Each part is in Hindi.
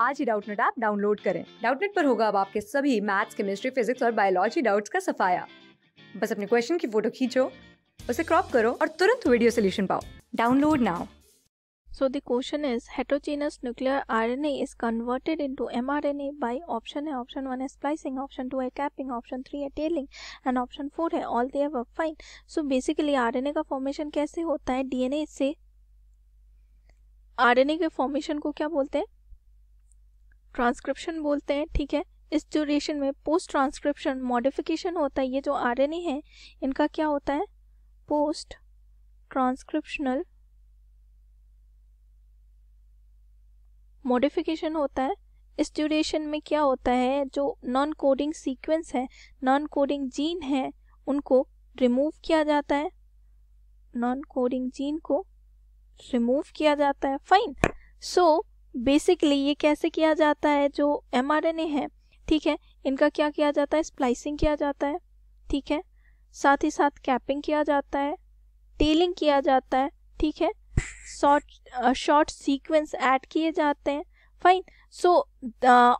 आज ही डाउटनेट ऐप डाउनलोड करें डाउटनेट पर होगा अब आपके सभी मैथ्स केमिस्ट्री फिजिक्स और बायोलॉजी डाउट्स का सफाया बस अपने क्वेश्चन की फोटो खींचो उसे क्रॉप करो और तुरंत वीडियो सोल्यूशन पाओ download now So the question is heterogeneous nuclear RNA is converted into mRNA by option A. Option 1 is splicing, option 2 है capping, option 3 है tailing and option 4 है all the above fine. So basically RNA का formation कैसे होता है DNA से RNA के formation को क्या बोलते हैं ट्रांसक्रिप्शन बोलते हैं ठीक है इस ड्यूरेशन में पोस्ट ट्रांसक्रिप्शन मॉडिफिकेशन होता है ये जो आर एन है इनका क्या होता है पोस्ट ट्रांसक्रिप्शनल मॉडिफिकेशन होता है इस ड्यूरेशन में क्या होता है जो नॉन कोडिंग सीक्वेंस है नॉन कोडिंग जीन है उनको रिमूव किया जाता है नॉन कोडिंग जीन को रिमूव किया जाता है फाइन सो so, बेसिकली ये कैसे किया जाता है जो एम है ठीक है इनका क्या किया जाता है स्प्लाइसिंग किया जाता है ठीक है साथ ही साथ कैपिंग किया जाता है टेलिंग किया जाता है ठीक है शॉर्ट शॉर्ट सीक्वेंस ऐड किए जाते हैं फाइन सो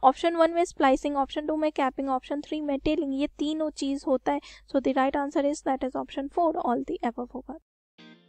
ऑप्शन वन में स्प्लाइसिंग ऑप्शन टू में कैपिंग ऑप्शन थ्री में टेलिंग ये तीनों चीज होता है so the right answer is that is option four all the above होगा